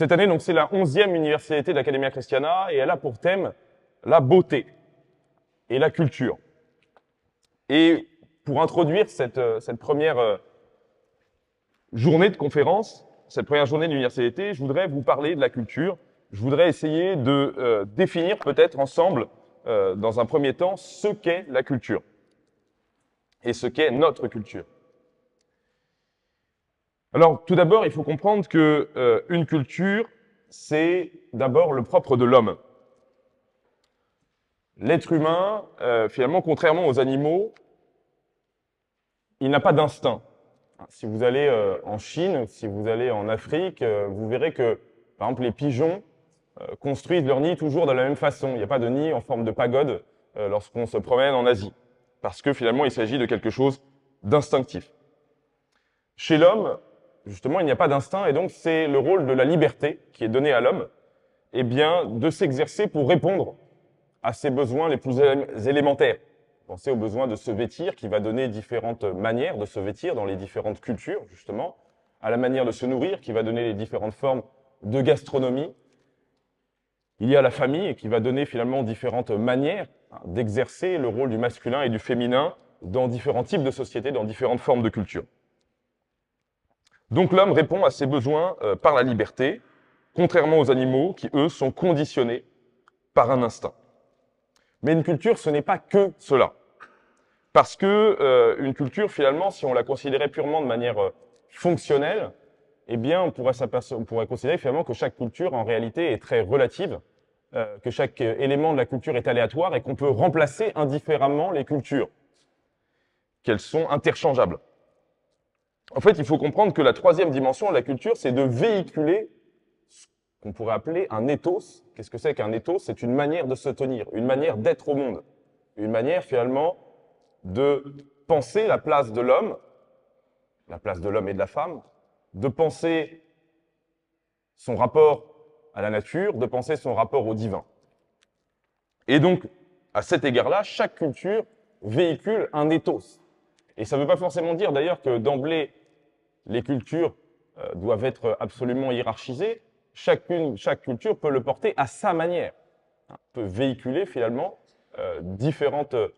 Cette année, donc, c'est la onzième Université de l'Academia Christiana et elle a pour thème la beauté et la culture. Et pour introduire cette, euh, première euh, journée de conférence, cette première journée de l'Université, je voudrais vous parler de la culture. Je voudrais essayer de euh, définir peut-être ensemble, dans un premier temps, ce qu'est la culture et ce qu'est notre culture. Alors, tout d'abord, il faut comprendre que euh, une culture, c'est d'abord le propre de l'homme. L'être humain, euh, finalement, contrairement aux animaux, il n'a pas d'instinct. Si vous allez euh, en Chine, si vous allez en Afrique, vous verrez que, par exemple, les pigeons construisent leur nid toujours de la même façon. Il n'y a pas de nid en forme de pagode lorsqu'on se promène en Asie, parce que finalement, il s'agit de quelque chose d'instinctif. Chez l'homme, justement, il n'y a pas d'instinct, et donc c'est le rôle de la liberté qui est donné à l'homme, eh bien, de s'exercer pour répondre à ses besoins les plus élémentaires. Pensez au besoin de se vêtir, qui va donner différentes manières de se vêtir dans les différentes cultures, justement, à la manière de se nourrir, qui va donner les différentes formes de gastronomie. Il y a la famille, qui va donner finalement différentes manières d'exercer le rôle du masculin et du féminin dans différents types de sociétés, dans différentes formes de culture. Donc l'homme répond à ses besoins euh, par la liberté, contrairement aux animaux qui, eux, sont conditionnés par un instinct. Mais une culture, ce n'est pas que cela. Parce que euh, une culture, finalement, si on la considérait purement de manière euh, fonctionnelle, eh bien, on pourrait, considérer finalement que chaque culture, en réalité, est très relative, que chaque élément de la culture est aléatoire et qu'on peut remplacer indifféremment les cultures, qu'elles sont interchangeables. En fait, il faut comprendre que la troisième dimension de la culture, c'est de véhiculer ce qu'on pourrait appeler un ethos. Qu'est-ce que c'est qu'un ethos C'est une manière de se tenir, une manière d'être au monde, une manière finalement de penser la place de l'homme, la place de l'homme et de la femme, de penser son rapport à la nature, de penser son rapport au divin. Et donc, à cet égard-là, chaque culture véhicule un ethos. Et ça ne veut pas forcément dire d'ailleurs que d'emblée, les cultures euh, doivent être absolument hiérarchisées. Chacune, chaque culture peut le porter à sa manière, On hein, peut véhiculer finalement euh, différentes, euh,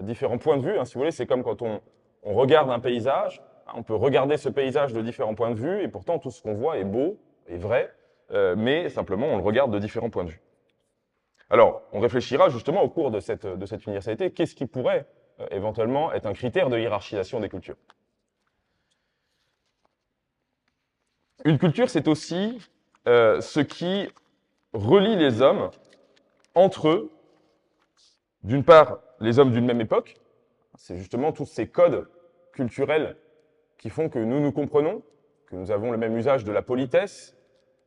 différents points de vue. Hein, si vous voulez, c'est comme quand on, on, regarde un paysage, hein, on peut regarder ce paysage de différents points de vue, et pourtant tout ce qu'on voit est beau, est vrai, mais simplement on le regarde de différents points de vue. Alors, on réfléchira justement au cours de cette, de cette universalité, qu'est-ce qui pourrait éventuellement être un critère de hiérarchisation des cultures Une culture, c'est aussi euh, ce qui relie les hommes entre eux. D'une part, les hommes d'une même époque, c'est justement tous ces codes culturels qui font que nous nous comprenons, que nous avons le même usage de la politesse,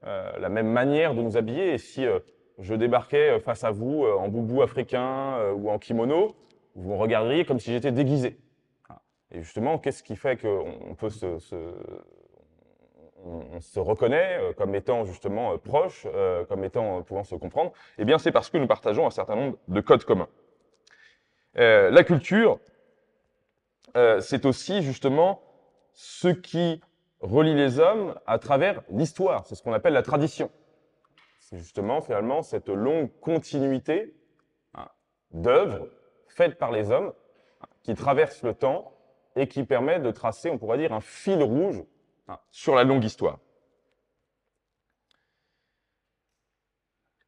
euh, la même manière de nous habiller. Et si euh, je débarquais face à vous en boubou africain ou en kimono, vous me regarderiez comme si j'étais déguisé. Et justement, qu'est-ce qui fait qu'on peut se, on, se reconnaît euh, comme étant justement euh, proche, euh, comme étant pouvant se comprendre, eh bien c'est parce que nous partageons un certain nombre de codes communs. la culture, c'est aussi justement ce qui relie les hommes à travers l'histoire, c'est ce qu'on appelle la tradition. C'est justement finalement cette longue continuité hein, d'œuvres faites par les hommes hein, qui traverse le temps et qui permet de tracer, on pourrait dire, un fil rouge sur la longue histoire.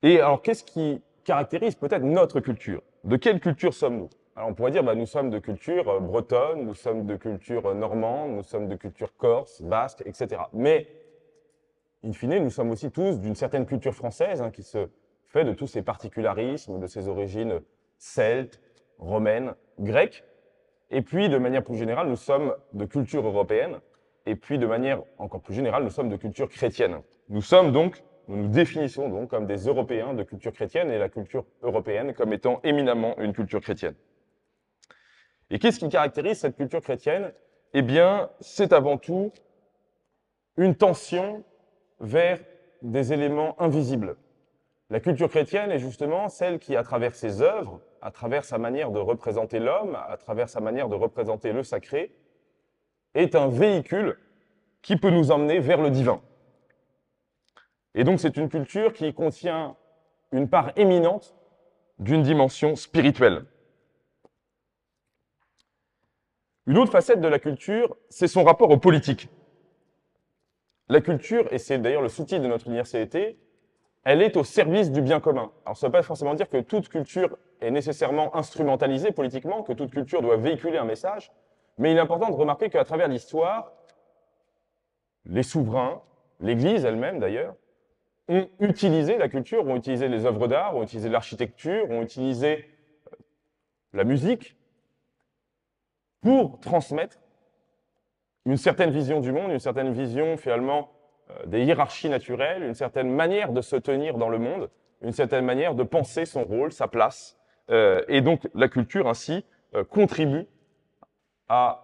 Et alors, qu'est-ce qui caractérise peut-être notre culture De quelle culture sommes-nous Alors, on pourrait dire, bah, nous sommes de culture euh, bretonne, nous sommes de culture euh, normande, nous sommes de culture corse, basque, etc. Mais, in fine, nous sommes aussi tous d'une certaine culture française hein, qui se fait de tous ces particularismes, de ses origines celtes, romaines, grecques. Et puis, de manière plus générale, nous sommes de culture européenne, et puis de manière encore plus générale, nous sommes de culture chrétienne. Nous sommes donc, nous nous définissons donc comme des Européens de culture chrétienne et la culture européenne comme étant éminemment une culture chrétienne. Et qu'est-ce qui caractérise cette culture chrétienne Eh bien, c'est avant tout une tension vers des éléments invisibles. La culture chrétienne est justement celle qui, à travers ses œuvres, à travers sa manière de représenter l'homme, à travers sa manière de représenter le sacré, est un véhicule qui peut nous emmener vers le divin. Et donc c'est une culture qui contient une part éminente d'une dimension spirituelle. Une autre facette de la culture, c'est son rapport aux politiques. La culture, et c'est d'ailleurs le sous-titre de notre université, elle est au service du bien commun. Alors ça ne veut pas forcément dire que toute culture est nécessairement instrumentalisée politiquement, que toute culture doit véhiculer un message, mais il est important de remarquer qu'à travers l'histoire, les souverains, l'Église elle-même d'ailleurs, ont utilisé la culture, ont utilisé les œuvres d'art, ont utilisé l'architecture, ont utilisé euh, la musique pour transmettre une certaine vision du monde, une certaine vision finalement euh, des hiérarchies naturelles, une certaine manière de se tenir dans le monde, une certaine manière de penser son rôle, sa place. Euh, et donc la culture ainsi contribue à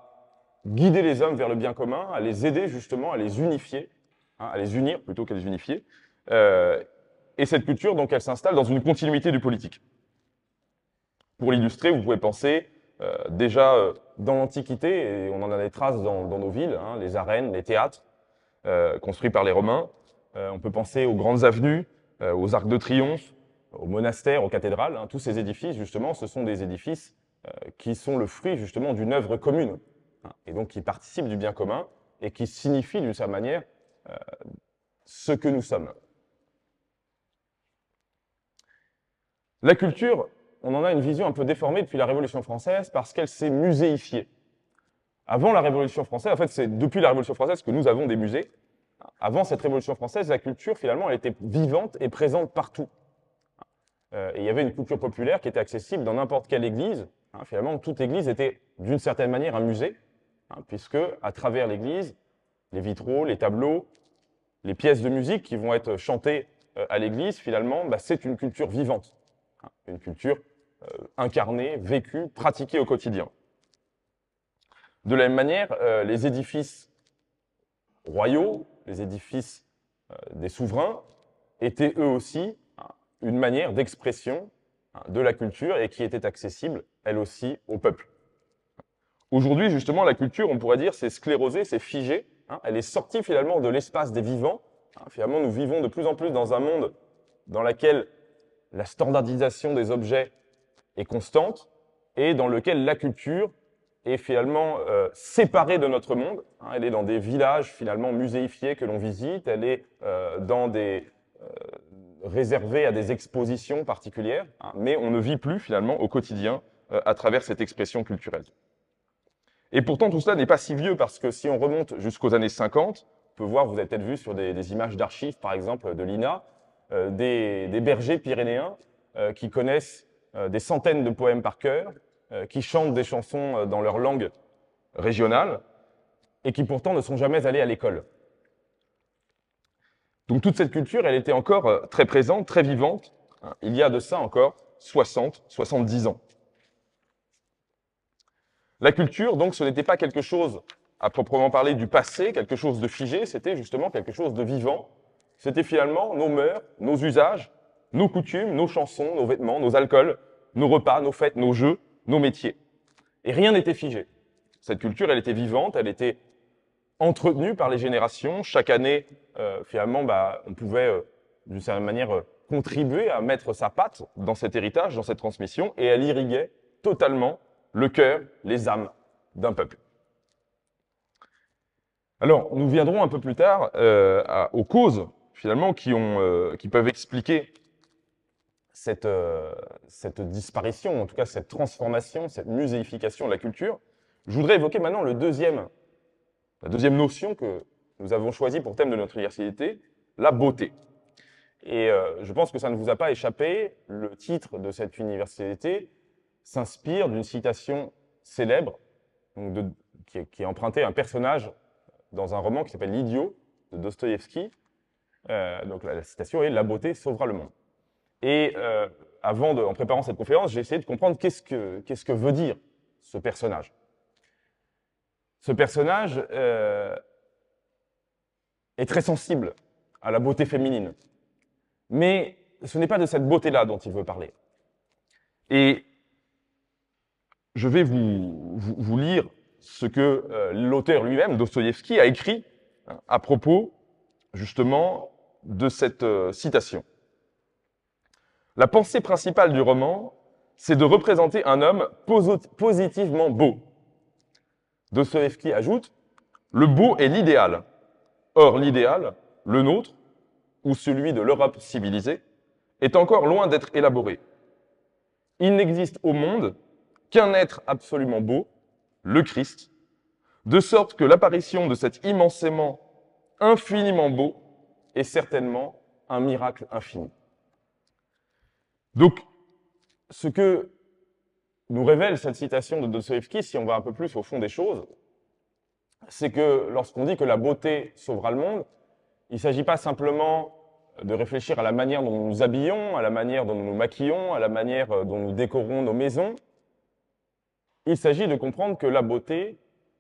guider les hommes vers le bien commun, à les aider justement à les unifier, hein, à les unir plutôt qu'à les unifier. Euh, et cette culture, donc, elle s'installe dans une continuité du politique. Pour l'illustrer, vous pouvez penser euh, déjà euh, dans l'Antiquité, et on en a des traces dans, nos villes, hein, les arènes, les théâtres construits par les Romains. on peut penser aux grandes avenues, aux arcs de triomphe, aux monastères, aux cathédrales. Hein. tous ces édifices, justement, ce sont des édifices euh, qui sont le fruit justement d'une œuvre commune, ah. et donc qui participent du bien commun et qui signifient d'une certaine manière euh, ce que nous sommes. La culture, on en a une vision un peu déformée depuis la Révolution française parce qu'elle s'est muséifiée. Avant la Révolution française, en fait, c'est depuis la Révolution française que nous avons des musées. Avant cette Révolution française, la culture, finalement, elle était vivante et présente partout. Euh, et il y avait une culture populaire qui était accessible dans n'importe quelle église, Hein, finalement, toute église était d'une certaine manière un musée, hein, puisque à travers l'église, les vitraux, les tableaux, les pièces de musique qui vont être chantées euh, à l'église, finalement, bah, c'est une culture vivante, hein, une culture euh, incarnée, vécue, pratiquée au quotidien. De la même manière, euh, les édifices royaux, les édifices des souverains, étaient eux aussi une manière d'expression de la culture et qui était accessible elle aussi, au peuple. Aujourd'hui, justement, la culture, on pourrait dire, c'est sclérosée, c'est figée. Hein. elle est sortie finalement de l'espace des vivants. Hein. finalement, nous vivons de plus en plus dans un monde dans lequel la standardisation des objets est constante et dans lequel la culture est finalement euh, séparée de notre monde. Hein. elle est dans des villages finalement muséifiés que l'on visite, elle est euh, dans des euh, réservés réservée à des expositions particulières, mais on ne vit plus finalement au quotidien euh, à travers cette expression culturelle. Et pourtant, tout cela n'est pas si vieux parce que si on remonte jusqu'aux années 50, on peut voir, vous avez peut-être vu sur des, images d'archives, par exemple, de l'INA, euh, des, bergers pyrénéens euh, qui connaissent des centaines de poèmes par cœur, qui chantent des chansons dans leur langue régionale et qui pourtant ne sont jamais allés à l'école. Donc toute cette culture, elle était encore très présente, très vivante, hein. il y a de ça encore 60, 70 ans. La culture, donc, ce n'était pas quelque chose à proprement parler du passé, quelque chose de figé, c'était justement quelque chose de vivant. C'était finalement nos mœurs, nos usages, nos coutumes, nos chansons, nos vêtements, nos alcools, nos repas, nos fêtes, nos jeux, nos métiers. Et rien n'était figé. Cette culture, elle était vivante, elle était entretenue par les générations. Chaque année, euh, finalement, bah, on pouvait, euh, d'une certaine manière, euh, contribuer à mettre sa patte dans cet héritage, dans cette transmission, et elle irriguait totalement le cœur, les âmes d'un peuple. Alors, nous viendrons un peu plus tard euh, aux causes, finalement, qui, ont, euh, qui peuvent expliquer euh, cette, disparition, en tout cas cette transformation, cette muséification de la culture. Je voudrais évoquer maintenant le deuxième, la deuxième notion que nous avons choisie pour thème de notre université, la beauté. Et je pense que ça ne vous a pas échappé, le titre de cette université s'inspire d'une citation célèbre qui, est, empruntée à un personnage dans un roman qui s'appelle L'Idiot de Dostoïevski. Euh, donc la, citation est « La beauté sauvera le monde ». Et euh, avant de, en préparant cette conférence, j'ai essayé de comprendre qu'est-ce que, qu'est-ce que veut dire ce personnage. Ce personnage euh, est très sensible à la beauté féminine. Mais ce n'est pas de cette beauté-là dont il veut parler. Et je vais vous, lire ce que euh, l'auteur lui-même, Dostoïevski, a écrit hein, à propos justement de cette euh, citation. La pensée principale du roman, c'est de représenter un homme positivement beau. Dostoevsky ajoute Le beau est l'idéal. Or, l'idéal, le nôtre, ou celui de l'Europe civilisée, est encore loin d'être élaboré. Il n'existe au monde qu'un être absolument beau, le Christ, de sorte que l'apparition de cet immensément, infiniment beau est certainement un miracle infini. Donc, ce que nous révèle cette citation de Dostoevsky, si on va un peu plus au fond des choses, c'est que lorsqu'on dit que la beauté sauvera le monde, il ne s'agit pas simplement de réfléchir à la manière dont nous nous habillons, à la manière dont nous nous maquillons, à la manière euh, dont nous décorons nos maisons, il s'agit de comprendre que la beauté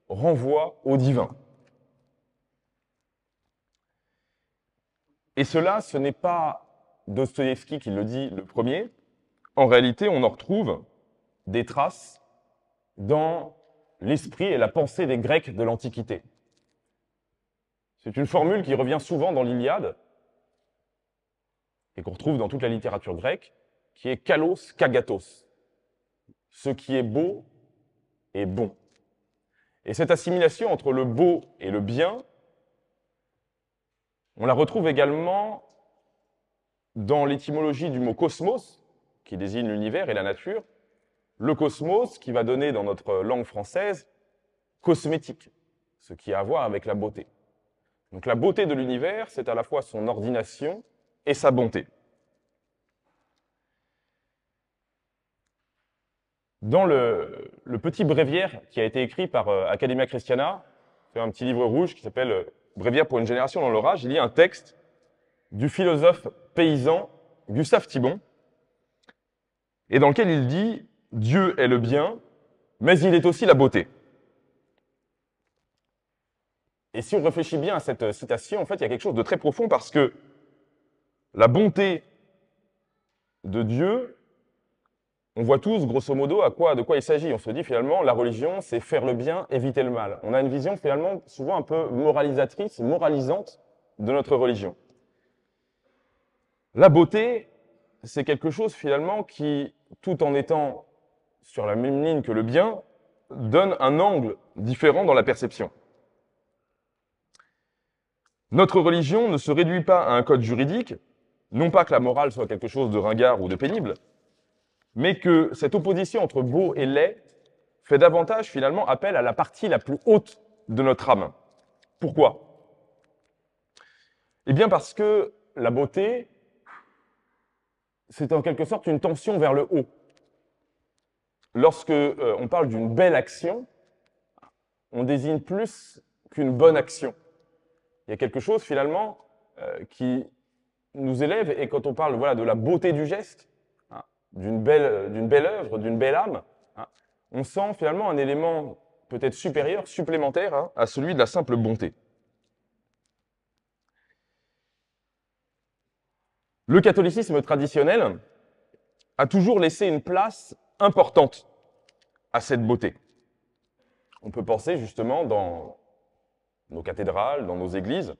renvoie au divin. Et cela, ce n'est pas Dostoïevski qui le dit le premier. En réalité, on en retrouve des traces dans l'esprit et la pensée des Grecs de l'Antiquité. C'est une formule qui revient souvent dans l'Iliade et qu'on retrouve dans toute la littérature grecque, qui est kalos kagatos. Ce qui est beau et bon. Et cette assimilation entre le beau et le bien, on la retrouve également dans l'étymologie du mot cosmos, qui désigne l'univers et la nature, le cosmos qui va donner dans notre langue française cosmétique, ce qui a à voir avec la beauté. Donc la beauté de l'univers, c'est à la fois son ordination et sa bonté. Dans le, le petit bréviaire qui a été écrit par euh, Academia Christiana, c'est un petit livre rouge qui s'appelle euh, Bréviaire pour une génération dans l'orage, il y a un texte du philosophe paysan Gustave Thibon, et dans lequel il dit Dieu est le bien, mais il est aussi la beauté. Et si on réfléchit bien à cette euh, citation, en fait, il y a quelque chose de très profond parce que la bonté de Dieu on voit tous, grosso modo, à quoi, de quoi il s'agit. On se dit finalement, la religion, c'est faire le bien, éviter le mal. On a une vision finalement souvent un peu moralisatrice, moralisante de notre religion. La beauté, c'est quelque chose finalement qui, tout en étant sur la même ligne que le bien, donne un angle différent dans la perception. Notre religion ne se réduit pas à un code juridique, non pas que la morale soit quelque chose de ringard ou de pénible, mais que cette opposition entre beau et laid fait davantage finalement appel à la partie la plus haute de notre âme. Pourquoi Eh bien parce que la beauté, c'est en quelque sorte une tension vers le haut. Lorsque euh, on parle d'une belle action, on désigne plus qu'une bonne action. Il y a quelque chose finalement euh, qui nous élève et quand on parle voilà de la beauté du geste, d'une belle, œuvre, d'une belle âme, on sent finalement un élément peut-être supérieur, supplémentaire hein, à celui de la simple bonté. Le catholicisme traditionnel a toujours laissé une place importante à cette beauté. On peut penser justement dans nos cathédrales, dans nos églises,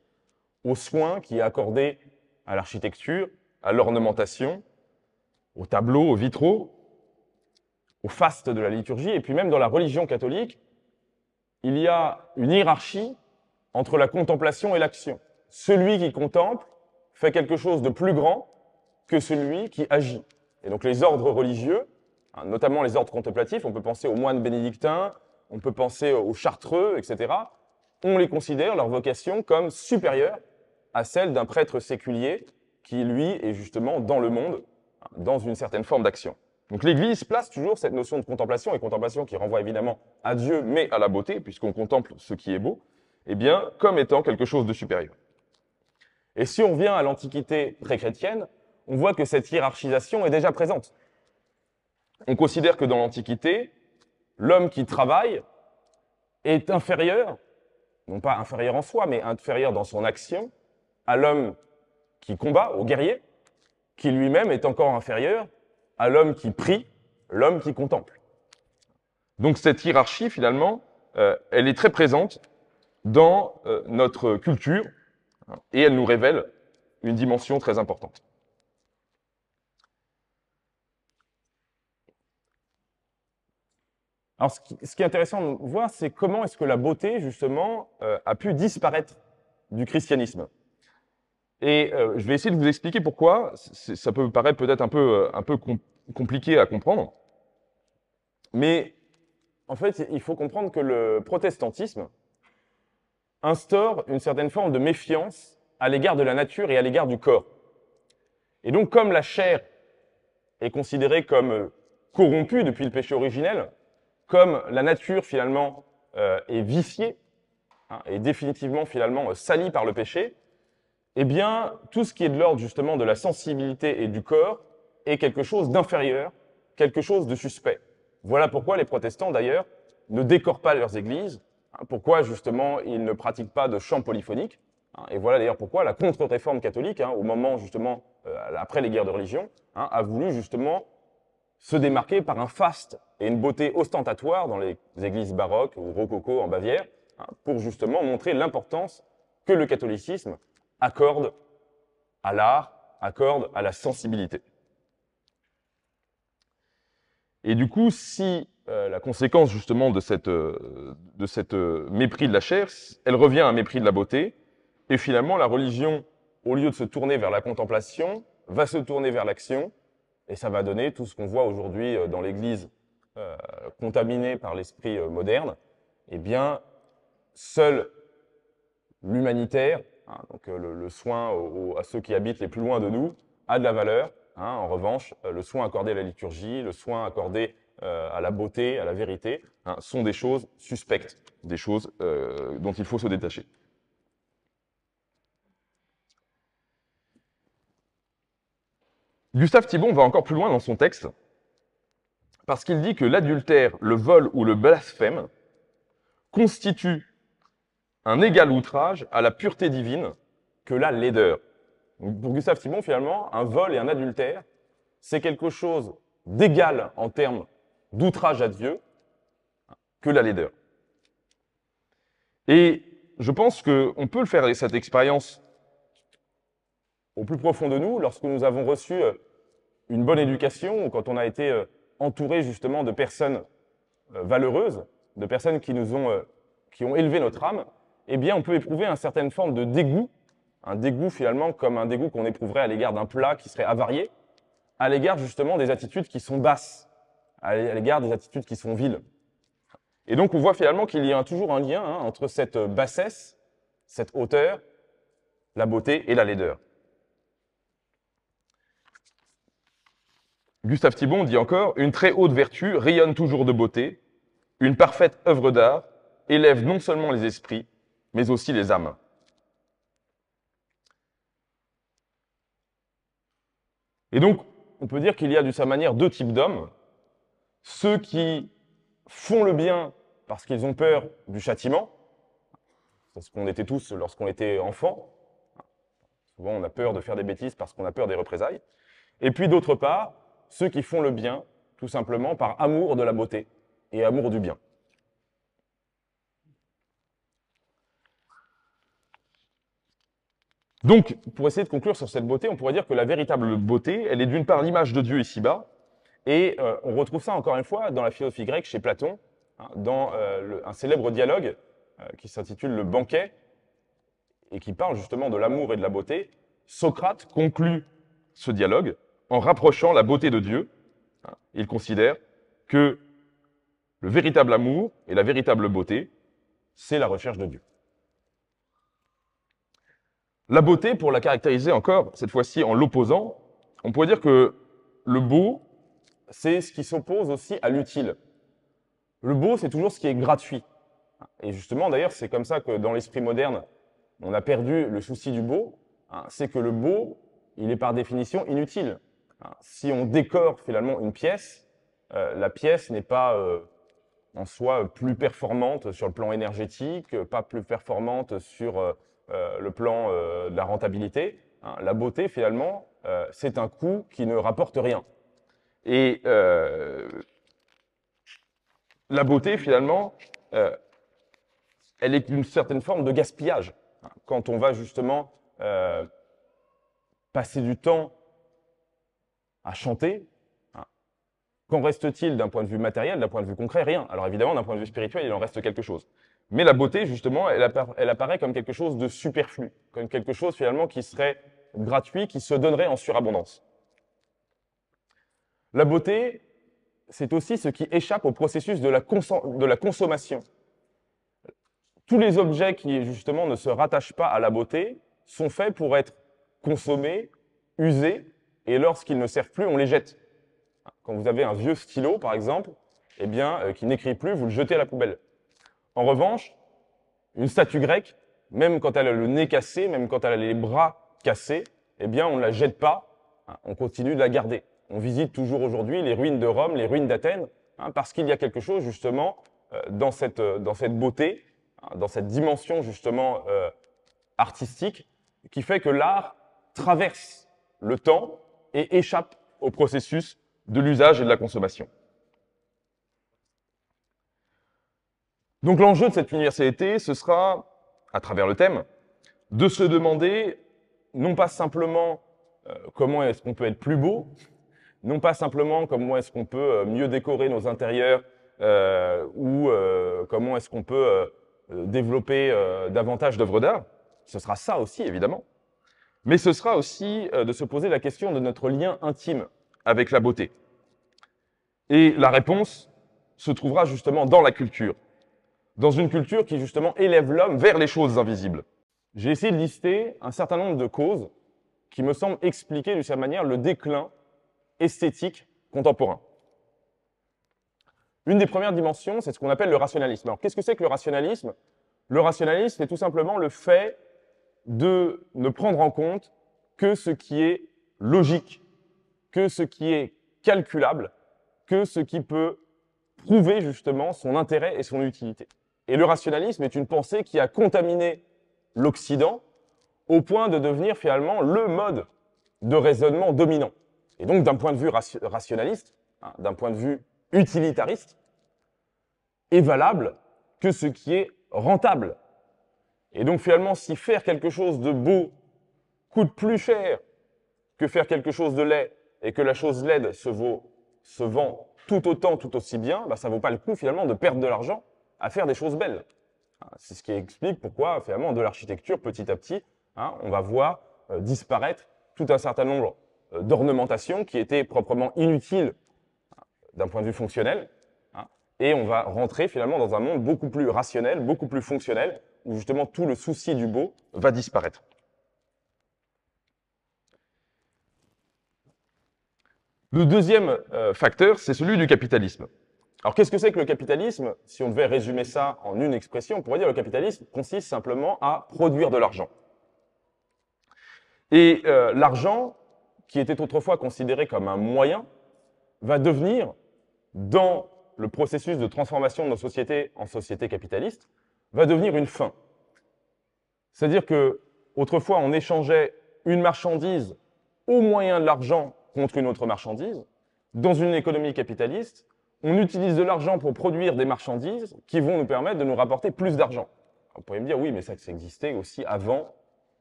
au soin qui est accordé à l'architecture, à l'ornementation, aux tableaux, aux vitraux, aux fastes de la liturgie, et puis même dans la religion catholique, il y a une hiérarchie entre la contemplation et l'action. Celui qui contemple fait quelque chose de plus grand que celui qui agit. Et donc les ordres religieux, hein, notamment les ordres contemplatifs, on peut penser aux moines bénédictins, on peut penser aux chartreux, etc., on les considère, leur vocation, comme supérieure à celle d'un prêtre séculier qui, lui, est justement dans le monde dans une certaine forme d'action. Donc l'Église place toujours cette notion de contemplation, et contemplation qui renvoie évidemment à Dieu, mais à la beauté, puisqu'on contemple ce qui est beau, eh bien, comme étant quelque chose de supérieur. Et si on vient à l'Antiquité pré-chrétienne, on voit que cette hiérarchisation est déjà présente. On considère que dans l'Antiquité, l'homme qui travaille est inférieur, non pas inférieur en soi, mais inférieur dans son action, à l'homme qui combat, au guerrier, qui lui-même est encore inférieur à l'homme qui prie, l'homme qui contemple. Donc cette hiérarchie, finalement, euh, elle est très présente dans euh, notre culture et elle nous révèle une dimension très importante. Alors, ce qui, est intéressant de voir, c'est comment est-ce que la beauté, justement, euh, a pu disparaître du christianisme. Et euh, je vais essayer de vous expliquer pourquoi. Ça peut paraître peut-être un peu, euh, un peu compliqué à comprendre. Mais en fait, il faut comprendre que le protestantisme instaure une certaine forme de méfiance à l'égard de la nature et à l'égard du corps. Et donc, comme la chair est considérée comme euh, corrompue depuis le péché originel, comme la nature finalement est viciée, hein, et est définitivement finalement salie par le péché, eh bien, tout ce qui est de l'ordre justement de la sensibilité et du corps est quelque chose d'inférieur, quelque chose de suspect. Voilà pourquoi les protestants, d'ailleurs, ne décorent pas leurs églises, hein, pourquoi justement ils ne pratiquent pas de chant polyphonique, hein, et voilà d'ailleurs pourquoi la contre-réforme catholique, hein, au moment justement, euh, après les guerres de religion, a voulu justement se démarquer par un faste et une beauté ostentatoire dans les églises baroques ou rococo en Bavière, pour justement montrer l'importance que le catholicisme accorde à l'art, accorde à la sensibilité. Et du coup, si euh, la conséquence justement de cette, euh, de cette euh, mépris de la chair, elle revient à un mépris de la beauté, et finalement la religion, au lieu de se tourner vers la contemplation, va se tourner vers l'action, et ça va donner tout ce qu'on voit aujourd'hui dans l'Église contaminée par l'esprit moderne. Eh bien, seul l'humanitaire Hein, donc euh, le, soin à ceux qui habitent les plus loin de nous a de la valeur. Hein. en revanche, euh, le soin accordé à la liturgie, le soin accordé euh, à la beauté, à la vérité, hein, sont des choses suspectes, des choses dont il faut se détacher. Gustave Thibon va encore plus loin dans son texte, parce qu'il dit que l'adultère, le vol ou le blasphème constituent un égal outrage à la pureté divine que la laideur. pour Gustave Simon, finalement, un vol et un adultère, c'est quelque chose d'égal en termes d'outrage à Dieu que la laideur. Et je pense qu'on peut le faire cette expérience au plus profond de nous, lorsque nous avons reçu euh, une bonne éducation ou quand on a été euh, entouré justement de personnes euh, valeureuses, de personnes qui nous ont, qui ont élevé notre âme, eh bien, on peut éprouver une certaine forme de dégoût, un dégoût finalement comme un dégoût qu'on éprouverait à l'égard d'un plat qui serait avarié, à l'égard justement des attitudes qui sont basses, à l'égard des attitudes qui sont viles. Et donc, on voit finalement qu'il y a toujours un lien hein, entre cette bassesse, cette hauteur, la beauté et la laideur. Gustave Thibon dit encore Une très haute vertu rayonne toujours de beauté, une parfaite œuvre d'art élève non seulement les esprits, mais aussi les âmes. Et donc, on peut dire qu'il y a, de sa manière, deux types d'hommes. Ceux qui font le bien parce qu'ils ont peur du châtiment. C'est ce qu'on était tous lorsqu'on était enfant. Souvent, on a peur de faire des bêtises parce qu'on a peur des représailles. Et puis, d'autre part, ceux qui font le bien, tout simplement, par amour de la beauté et amour du bien. Donc, pour essayer de conclure sur cette beauté, on pourrait dire que la véritable beauté, elle est d'une part l'image de Dieu ici-bas, et euh, on retrouve ça encore une fois dans la philosophie grecque chez Platon, hein, dans euh, un célèbre dialogue euh, qui s'intitule Le banquet, et qui parle justement de l'amour et de la beauté. Socrate conclut ce dialogue en rapprochant la beauté de Dieu. Hein. il considère que le véritable amour et la véritable beauté, c'est la recherche de Dieu. La beauté, pour la caractériser encore, cette fois-ci en l'opposant, on pourrait dire que le beau, c'est ce qui s'oppose aussi à l'utile. Le beau, c'est toujours ce qui est gratuit. Et justement, d'ailleurs, c'est comme ça que dans l'esprit moderne, on a perdu le souci du beau. Hein, c'est que le beau, il est par définition inutile. Hein, si on décore finalement une pièce, euh, la pièce n'est pas euh, en soi plus performante sur le plan énergétique, pas plus performante sur euh, euh, le plan euh, de la rentabilité. Hein. La beauté, finalement, c'est un coût qui ne rapporte rien. Et la beauté, finalement, elle est une certaine forme de gaspillage. Hein. Quand on va justement passer du temps à chanter, Qu'en reste-t-il d'un point de vue matériel, d'un point de vue concret Rien. Alors évidemment, d'un point de vue spirituel, il en reste quelque chose. Mais la beauté, justement, elle, apparaît comme quelque chose de superflu, comme quelque chose finalement qui serait gratuit, qui se donnerait en surabondance. La beauté, c'est aussi ce qui échappe au processus de la, consommation. Tous les objets qui, justement, ne se rattachent pas à la beauté sont faits pour être consommés, usés, et lorsqu'ils ne servent plus, on les jette. Quand vous avez un vieux stylo, par exemple, eh bien, euh, qui n'écrit plus, vous le jetez à la poubelle. En revanche, une statue grecque, même quand elle a le nez cassé, même quand elle a les bras cassés, eh bien, on ne la jette pas, hein, on continue de la garder. On visite toujours aujourd'hui les ruines de Rome, les ruines d'Athènes, hein, parce qu'il y a quelque chose, justement, euh, dans, cette, euh, dans cette beauté, hein, dans cette dimension, justement, artistique, qui fait que l'art traverse le temps et échappe au processus de l'usage et de la consommation. Donc l'enjeu de cette université, ce sera, à travers le thème, de se demander non pas simplement euh, comment est-ce qu'on peut être plus beau, non pas simplement comment est-ce qu'on peut euh, mieux décorer nos intérieurs euh, ou comment est-ce qu'on peut développer davantage d'œuvres d'art, ce sera ça aussi évidemment, mais ce sera aussi de se poser la question de notre lien intime avec la beauté Et la réponse se trouvera justement dans la culture, dans une culture qui justement élève l'homme vers les choses invisibles. J'ai essayé de lister un certain nombre de causes qui me semblent expliquer de certaine manière le déclin esthétique contemporain. Une des premières dimensions, c'est ce qu'on appelle le rationalisme. Alors qu'est-ce que c'est que le rationalisme Le rationalisme, c'est tout simplement le fait de ne prendre en compte que ce qui est logique, que ce qui est calculable, que ce qui peut prouver justement son intérêt et son utilité. Et le rationalisme est une pensée qui a contaminé l'Occident au point de devenir finalement le mode de raisonnement dominant. Et donc d'un point de vue rationaliste, hein, d'un point de vue utilitariste, est valable que ce qui est rentable. Et donc finalement, si faire quelque chose de beau coûte plus cher que faire quelque chose de laid et que la chose laide se, vaut, se vend tout autant, tout aussi bien, bah, ça ne vaut pas le coup finalement de perdre de l'argent à faire des choses belles. Hein, c'est ce qui explique pourquoi finalement de l'architecture, petit à petit, hein, on va voir euh, disparaître tout un certain nombre euh, d'ornementations qui étaient proprement inutiles hein, d'un point de vue fonctionnel, et on va rentrer finalement dans un monde beaucoup plus rationnel, beaucoup plus fonctionnel, où justement tout le souci du beau va disparaître. Le deuxième euh, facteur, c'est celui du capitalisme. Alors qu'est-ce que c'est que le capitalisme Si on devait résumer ça en une expression, on pourrait dire que le capitalisme consiste simplement à produire de l'argent. Et euh, l'argent, qui était autrefois considéré comme un moyen, va devenir, dans le processus de transformation de nos sociétés en sociétés capitalistes, va devenir une fin. C'est-à-dire que autrefois on échangeait une marchandise au moyen de l'argent contre une autre marchandise. Dans une économie capitaliste, on utilise de l'argent pour produire des marchandises qui vont nous permettre de nous rapporter plus d'argent. Vous pourriez me dire, oui, mais ça, ça existait aussi avant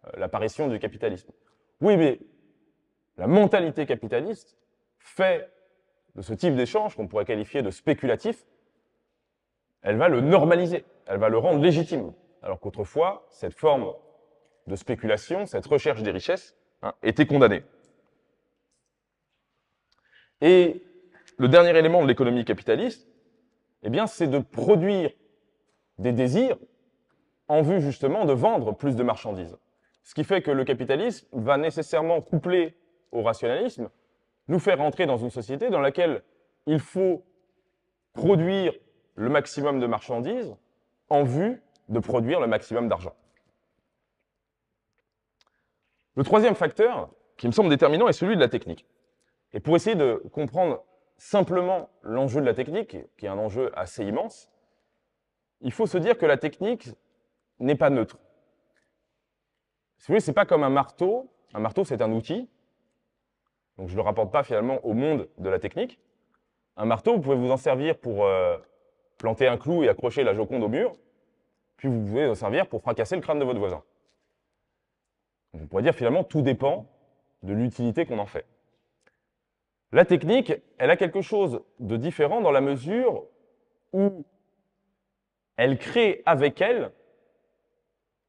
euh, l'apparition du capitalisme. Oui, mais la mentalité capitaliste fait de ce type d'échange, qu'on pourrait qualifier de spéculatif, elle va le normaliser, elle va le rendre légitime. Alors qu'autrefois, cette forme de spéculation, cette recherche des richesses, hein, était condamnée. Et le dernier élément de l'économie capitaliste, eh bien, c'est de produire des désirs en vue justement de vendre plus de marchandises. Ce qui fait que le capitalisme va nécessairement coupler au rationalisme, nous faire entrer dans une société dans laquelle il faut produire le maximum de marchandises en vue de produire le maximum d'argent. Le troisième facteur, qui me semble déterminant, est celui de la technique. Et pour essayer de comprendre simplement l'enjeu de la technique, qui est un enjeu assez immense, il faut se dire que la technique n'est pas neutre. Si vous voulez, ce n'est pas comme un marteau. Un marteau, c'est un outil. Donc, je ne le rapporte pas finalement au monde de la technique. Un marteau, vous pouvez vous en servir pour euh, planter un clou et accrocher la joconde au mur. Puis, vous pouvez vous en servir pour fracasser le crâne de votre voisin. on pourrait dire finalement, tout dépend de l'utilité qu'on en fait. La technique, elle a quelque chose de différent dans la mesure où elle crée avec elle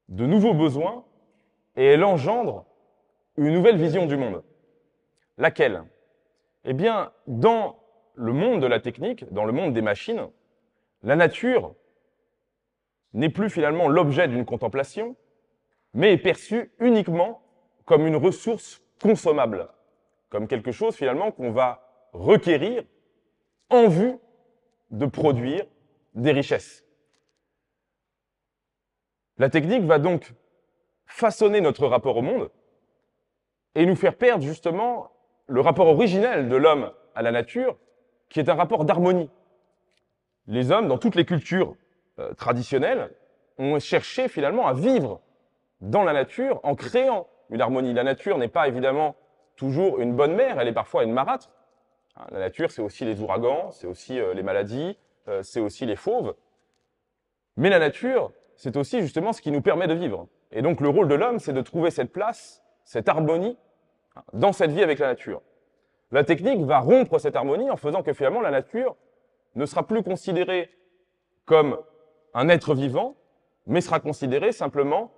de nouveaux besoins et elle engendre une nouvelle vision du monde. Laquelle Eh bien, dans le monde de la technique, dans le monde des machines, la nature n'est plus finalement l'objet d'une contemplation, mais est perçue uniquement comme une ressource consommable comme quelque chose finalement qu'on va requérir en vue de produire des richesses. La technique va donc façonner notre rapport au monde et nous faire perdre justement le rapport originel de l'homme à la nature, qui est un rapport d'harmonie. Les hommes, dans toutes les cultures euh, traditionnelles, ont cherché finalement à vivre dans la nature en créant une harmonie. La nature n'est pas évidemment toujours une bonne mère, elle est parfois une marâtre. Hein, la nature, c'est aussi les ouragans, c'est aussi euh, les maladies, euh, c'est aussi les fauves. Mais la nature, c'est aussi justement ce qui nous permet de vivre. Et donc le rôle de l'homme, c'est de trouver cette place, cette harmonie, hein, dans cette vie avec la nature. La technique va rompre cette harmonie en faisant que finalement la nature ne sera plus considérée comme un être vivant, mais sera considérée simplement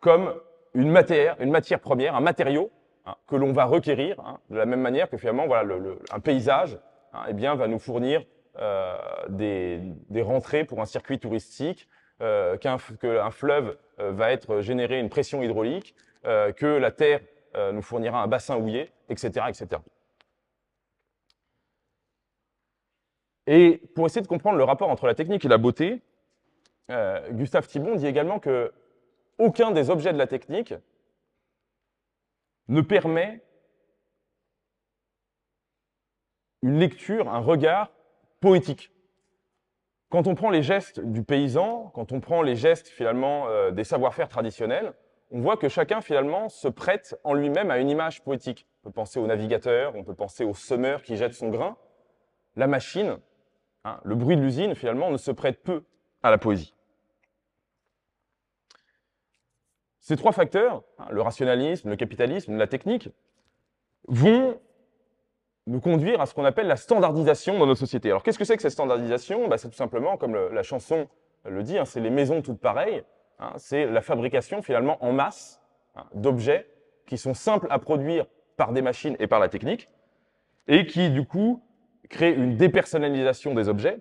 comme une matière, une matière première, un matériau Hein, que l'on va requérir, hein, de la même manière que finalement, voilà, un paysage hein, eh bien, va nous fournir euh, des, rentrées pour un circuit touristique, euh, qu'un fleuve euh, va être générer une pression hydraulique, que la terre nous fournira un bassin houillé, etc., etc. Et pour essayer de comprendre le rapport entre la technique et la beauté, Gustave Thibon dit également que aucun des objets de la technique ne permet une lecture, un regard poétique. Quand on prend les gestes du paysan, quand on prend les gestes finalement euh, des savoir-faire traditionnels, on voit que chacun finalement se prête en lui-même à une image poétique. On peut penser au navigateur, on peut penser au semeur qui jette son grain. La machine, hein, le bruit de l'usine finalement ne se prête peu à la poésie. Ces trois facteurs, hein, le rationalisme, le capitalisme, la technique, vont nous conduire à ce qu'on appelle la standardisation dans notre société. Alors qu'est-ce que c'est que cette standardisation bah, C'est tout simplement, comme la chanson le dit, hein, c'est les maisons toutes pareilles, hein, c'est la fabrication finalement en masse d'objets qui sont simples à produire par des machines et par la technique, et qui du coup créent une dépersonnalisation des objets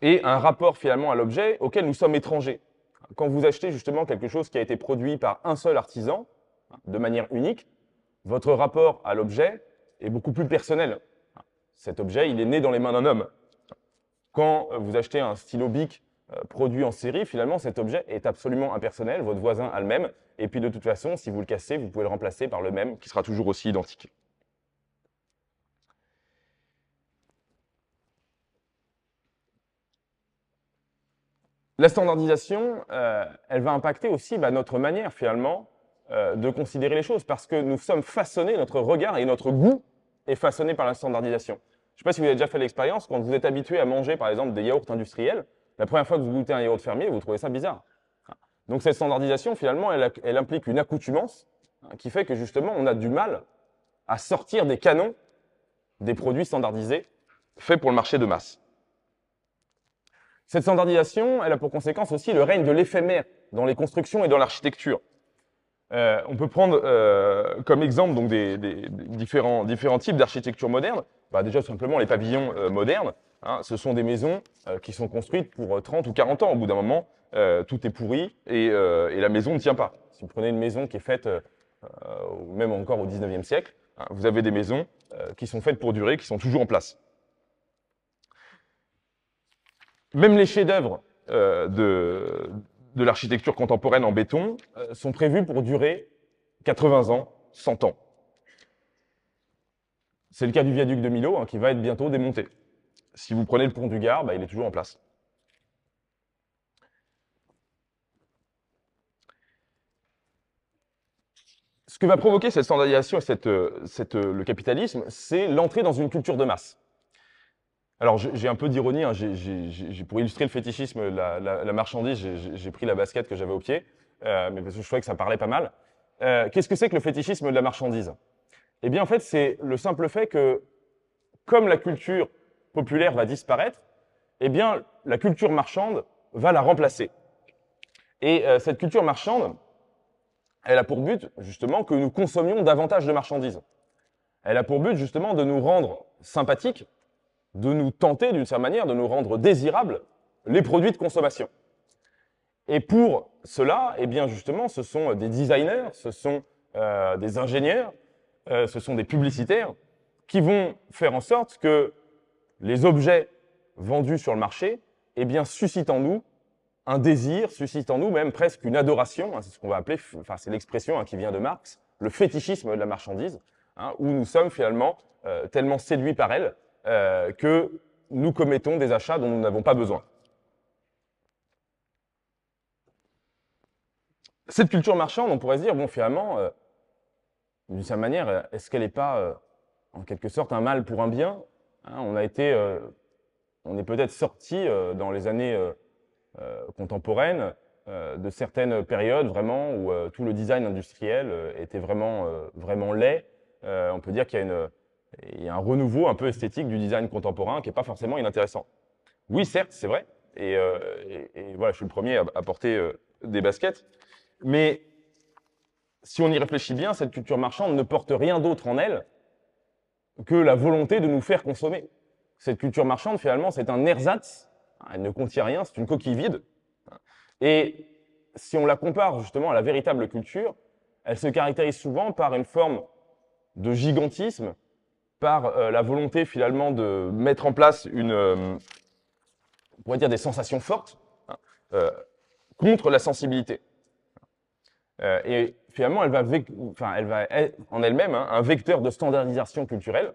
et un rapport finalement à l'objet auquel nous sommes étrangers quand vous achetez justement quelque chose qui a été produit par un seul artisan, de manière unique, votre rapport à l'objet est beaucoup plus personnel. Cet objet, il est né dans les mains d'un homme. Quand vous achetez un stylo BIC euh, produit en série, finalement, cet objet est absolument impersonnel. Votre voisin a le même. Et puis, de toute façon, si vous le cassez, vous pouvez le remplacer par le même qui sera toujours aussi identique. La standardisation, euh, elle va impacter aussi bah, notre manière finalement euh, de considérer les choses parce que nous sommes façonnés, notre regard et notre goût est façonné par la standardisation. Je ne sais pas si vous avez déjà fait l'expérience, quand vous êtes habitué à manger par exemple des yaourts industriels, la première fois que vous goûtez un yaourt fermier, vous trouvez ça bizarre. Donc cette standardisation finalement, elle, implique une accoutumance hein, qui fait que justement on a du mal à sortir des canons des produits standardisés faits pour le marché de masse. Cette standardisation, elle a pour conséquence aussi le règne de l'éphémère dans les constructions et dans l'architecture. Euh, on peut prendre euh, comme exemple donc des, différents, différents types d'architecture moderne. Bah, déjà simplement les pavillons euh, modernes. Hein, ce sont des maisons qui sont construites pour 30 ou 40 ans. Au bout d'un moment, tout est pourri et, la maison ne tient pas. Si vous prenez une maison qui est faite, même encore au 19e siècle, hein, vous avez des maisons qui sont faites pour durer, qui sont toujours en place. Même les chefs-d'œuvre euh, de, de l'architecture contemporaine en béton euh, sont prévus pour durer 80 ans, 100 ans. C'est le cas du viaduc de Milo, hein, qui va être bientôt démonté. Si vous prenez le pont du Gard, bah, il est toujours en place. Ce que va provoquer cette standardisation et euh, le capitalisme, c'est l'entrée dans une culture de masse. Alors, j'ai un peu d'ironie. Hein. pour illustrer le fétichisme, la, la, marchandise, j'ai pris la basket que j'avais au pied, euh, mais parce que je trouvais que ça parlait pas mal. Euh, qu'est-ce que c'est que le fétichisme de la marchandise Eh bien, en fait, c'est le simple fait que, comme la culture populaire va disparaître, eh bien, la culture marchande va la remplacer. Et euh, cette culture marchande, elle a pour but, justement, que nous consommions davantage de marchandises. Elle a pour but, justement, de nous rendre sympathiques, de nous tenter d'une certaine manière, de nous rendre désirables les produits de consommation. Et pour cela, eh bien justement, ce sont des designers, ce sont euh, des ingénieurs, euh, ce sont des publicitaires qui vont faire en sorte que les objets vendus sur le marché eh bien, suscitent en nous un désir, suscitent en nous même presque une adoration, hein, c'est ce qu'on va appeler, enfin c'est l'expression hein, qui vient de Marx, le fétichisme de la marchandise, hein, où nous sommes finalement euh, tellement séduits par elle euh, que nous commettons des achats dont nous n'avons pas besoin. Cette culture marchande, on pourrait se dire, bon, finalement, euh, d'une certaine manière, est-ce qu'elle n'est pas, euh, en quelque sorte, un mal pour un bien hein? On a été, on est peut-être sorti dans les années contemporaines de certaines périodes vraiment où tout le design industriel était vraiment, vraiment laid. on peut dire qu'il y a une, il y a un renouveau un peu esthétique du design contemporain qui n'est pas forcément inintéressant. Oui, certes, c'est vrai, et, euh, voilà, je suis le premier à, porter euh, des baskets, mais si on y réfléchit bien, cette culture marchande ne porte rien d'autre en elle que la volonté de nous faire consommer. Cette culture marchande, finalement, c'est un ersatz, elle ne contient rien, c'est une coquille vide. Et si on la compare justement à la véritable culture, elle se caractérise souvent par une forme de gigantisme par euh, la volonté finalement de mettre en place une, euh, dire des sensations fortes hein, euh, contre la sensibilité. et finalement, elle va, elle va être en elle-même hein, un vecteur de standardisation culturelle.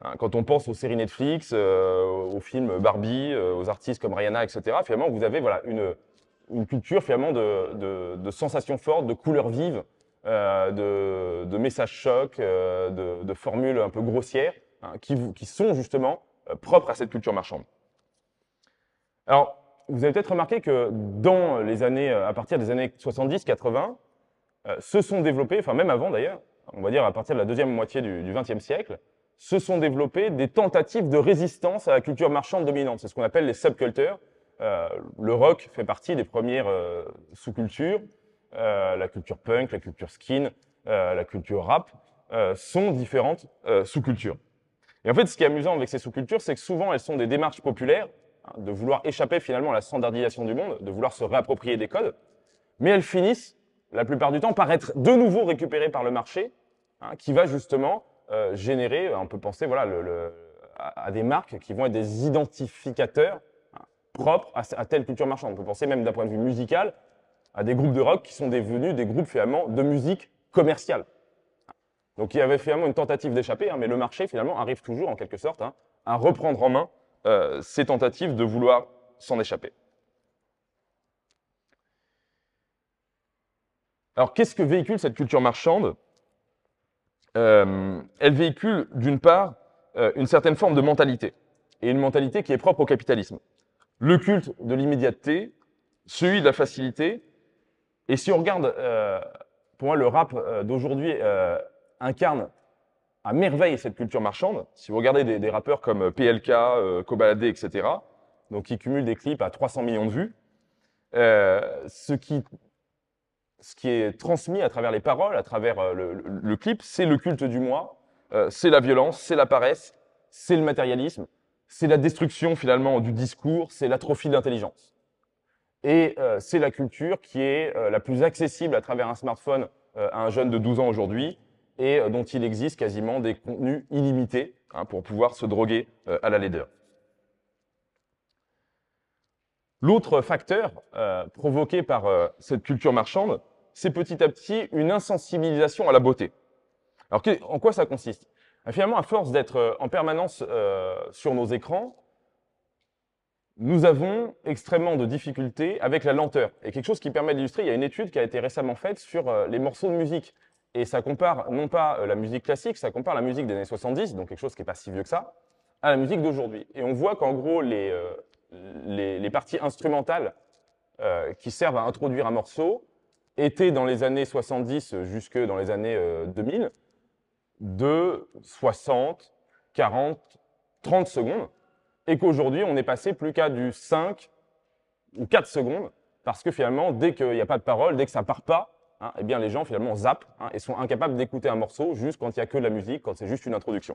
Hein. quand on pense aux séries Netflix, aux films Barbie, aux artistes comme Rihanna, etc., finalement, vous avez voilà, une, une culture finalement de, de, de sensations fortes, de couleurs vives, euh, de, messages chocs, euh, de, formules un peu grossières, hein, qui, sont justement euh, propres à cette culture marchande. Alors, vous avez peut-être remarqué que dans les années, à partir des années 70-80, se sont développées, enfin même avant d'ailleurs, on va dire à partir de la deuxième moitié du XXe siècle, se sont développées des tentatives de résistance à la culture marchande dominante. C'est ce qu'on appelle les subcultures. le rock fait partie des premières sous-cultures. Euh, la culture punk, la culture skin, euh, la culture rap, euh, sont différentes sous-cultures. Et en fait, ce qui est amusant avec ces sous-cultures, c'est que souvent, elles sont des démarches populaires, hein, de vouloir échapper finalement à la standardisation du monde, de vouloir se réapproprier des codes, mais elles finissent, la plupart du temps, par être de nouveau récupérées par le marché, hein, qui va justement générer, on peut penser voilà, à, des marques qui vont être des identificateurs hein, propres à, telle culture marchande. On peut penser même d'un point de vue musical à des groupes de rock qui sont devenus des groupes finalement de musique commerciale. Donc il y avait finalement une tentative d'échapper, hein, mais le marché finalement arrive toujours en quelque sorte hein, à reprendre en main euh, ces tentatives de vouloir s'en échapper. Alors qu'est-ce que véhicule cette culture marchande euh, Elle véhicule d'une part euh, une certaine forme de mentalité, et une mentalité qui est propre au capitalisme. Le culte de l'immédiateté, celui de la facilité, et si on regarde, euh, pour moi, le rap euh, d'aujourd'hui euh, incarne à merveille cette culture marchande. Si vous regardez des, rappeurs comme PLK, Kobalade, etc., donc qui cumulent des clips à 300 millions de vues, ce, qui, ce qui est transmis à travers les paroles, à travers le, le, clip, c'est le culte du moi, c'est la violence, c'est la paresse, c'est le matérialisme, c'est la destruction finalement du discours, c'est l'atrophie de l'intelligence. Et euh, c'est la culture qui est euh, la plus accessible à travers un smartphone euh, à un jeune de 12 ans aujourd'hui et dont il existe quasiment des contenus illimités hein, pour pouvoir se droguer à la laideur. L'autre facteur provoqué par cette culture marchande, c'est petit à petit une insensibilisation à la beauté. Alors en quoi ça consiste Finalement, à force d'être en permanence sur nos écrans, nous avons extrêmement de difficultés avec la lenteur. Et quelque chose qui permet d'illustrer, il y a une étude qui a été récemment faite sur euh, les morceaux de musique. Et ça compare non pas euh, la musique classique, ça compare la musique des années 70, donc quelque chose qui n'est pas si vieux que ça, à la musique d'aujourd'hui. Et on voit qu'en gros, les, euh, les, parties instrumentales qui servent à introduire un morceau étaient dans les années 70 jusque dans les années 2000 de 60, 40, 30 secondes et qu'aujourd'hui, on est passé plus qu'à du 5 ou 4 secondes, parce que finalement, dès qu'il n'y a pas de parole, dès que ça ne part pas, hein, eh bien les gens finalement zappent hein, et sont incapables d'écouter un morceau juste quand il n'y a que de la musique, quand c'est juste une introduction.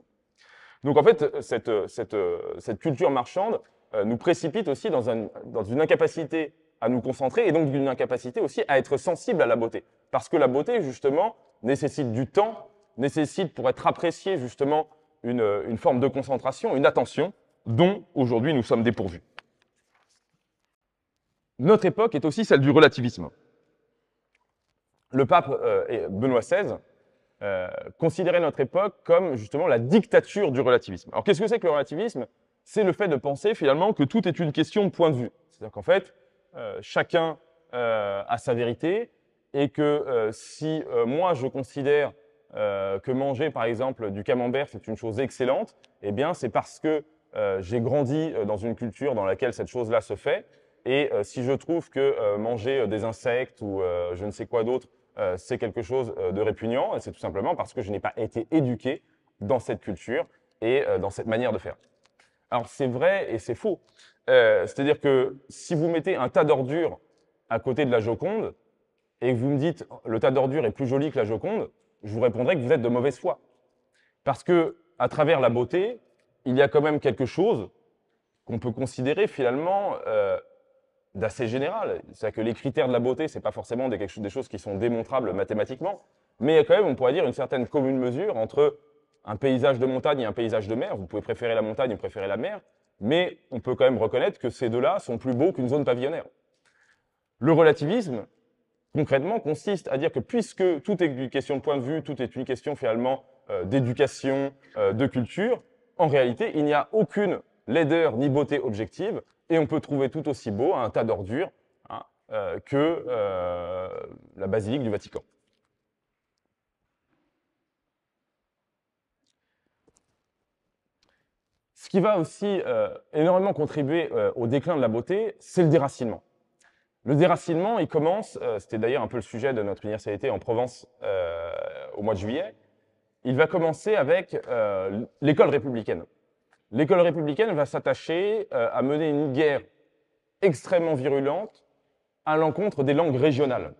Donc en fait, cette, cette, cette culture marchande euh, nous précipite aussi dans, un, dans une incapacité à nous concentrer et donc d'une incapacité aussi à être sensible à la beauté. Parce que la beauté, justement, nécessite du temps, nécessite pour être appréciée, justement, une, une forme de concentration, une attention, dont aujourd'hui nous sommes dépourvus. Notre époque est aussi celle du relativisme. Le pape euh, Benoît XVI euh, considérait notre époque comme justement la dictature du relativisme. Alors qu'est-ce que c'est que le relativisme C'est le fait de penser finalement que tout est une question de point de vue. C'est-à-dire qu'en fait, euh, chacun a sa vérité et que si moi je considère que manger, par exemple, du camembert, c'est une chose excellente, eh bien, c'est parce que euh, j'ai grandi euh, dans une culture dans laquelle cette chose-là se fait. Et euh, si je trouve que manger des insectes ou je ne sais quoi d'autre, c'est quelque chose de répugnant, c'est tout simplement parce que je n'ai pas été éduqué dans cette culture et dans cette manière de faire. Alors c'est vrai et c'est faux. C'est-à-dire que si vous mettez un tas d'ordures à côté de la Joconde et que vous me dites le tas d'ordures est plus joli que la Joconde, je vous répondrai que vous êtes de mauvaise foi. Parce que à travers la beauté, il y a quand même quelque chose qu'on peut considérer finalement euh, d'assez général. C'est-à-dire que les critères de la beauté, ce n'est pas forcément des, choses qui sont démontrables mathématiquement, mais il y a quand même, on pourrait dire, une certaine commune mesure entre un paysage de montagne et un paysage de mer. Vous pouvez préférer la montagne ou préférer la mer, mais on peut quand même reconnaître que ces deux-là sont plus beaux qu'une zone pavillonnaire. Le relativisme, concrètement, consiste à dire que puisque tout est une question de point de vue, tout est une question finalement euh, d'éducation, euh, de culture, en réalité, il n'y a aucune laideur ni beauté objective, et on peut trouver tout aussi beau un tas d'ordures hein, euh, que euh, la basilique du Vatican. Ce qui va aussi euh, énormément contribuer au déclin de la beauté, c'est le déracinement. Le déracinement, il commence, c'était d'ailleurs un peu le sujet de notre université en Provence au mois de juillet, il va commencer avec euh, l'école républicaine. L'école républicaine va s'attacher euh, à mener une guerre extrêmement virulente à l'encontre des langues régionales.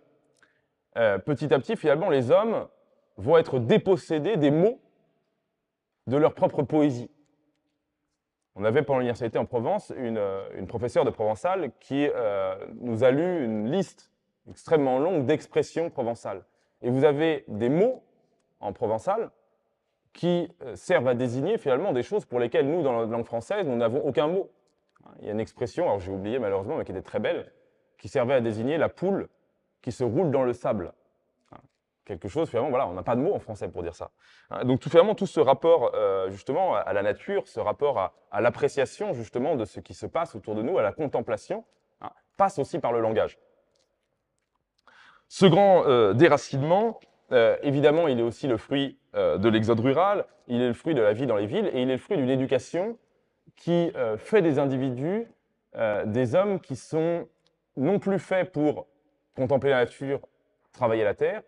Euh, petit à petit, finalement, les hommes vont être dépossédés des mots de leur propre poésie. On avait pendant l'université en Provence une, professeure de provençal qui nous a lu une liste extrêmement longue d'expressions provençales. Et vous avez des mots en provençal, qui euh, servent à désigner finalement des choses pour lesquelles nous, dans la langue française, nous n'avons aucun mot. Il y a une expression, alors j'ai oublié malheureusement, mais qui était très belle, qui servait à désigner la poule qui se roule dans le sable. Hein. Quelque chose, finalement, voilà, on n'a pas de mot en français pour dire ça. Hein, donc tout, finalement, tout ce rapport euh, justement à la nature, ce rapport à, l'appréciation justement de ce qui se passe autour de nous, à la contemplation, hein, passe aussi par le langage. Ce grand euh, déracinement, euh, évidemment, il est aussi le fruit euh, de l'exode rural, il est le fruit de la vie dans les villes, et il est le fruit d'une éducation qui euh, fait des individus des hommes qui sont non plus faits pour contempler la nature, travailler la terre,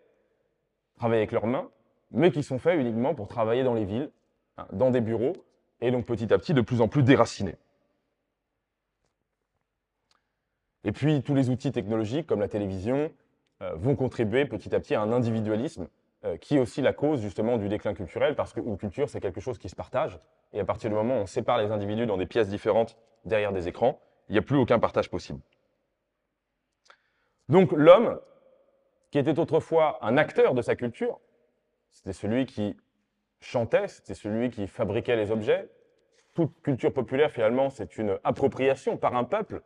travailler avec leurs mains, mais qui sont faits uniquement pour travailler dans les villes, hein, dans des bureaux, et donc petit à petit de plus en plus déracinés. Et puis tous les outils technologiques comme la télévision, euh, vont contribuer petit à petit à un individualisme euh, qui est aussi la cause justement du déclin culturel, parce que une culture, c'est quelque chose qui se partage. Et à partir du moment où on sépare les individus dans des pièces différentes derrière des écrans, il n'y a plus aucun partage possible. Donc l'homme, qui était autrefois un acteur de sa culture, c'était celui qui chantait, c'était celui qui fabriquait les objets. Toute culture populaire, finalement, c'est une appropriation par un peuple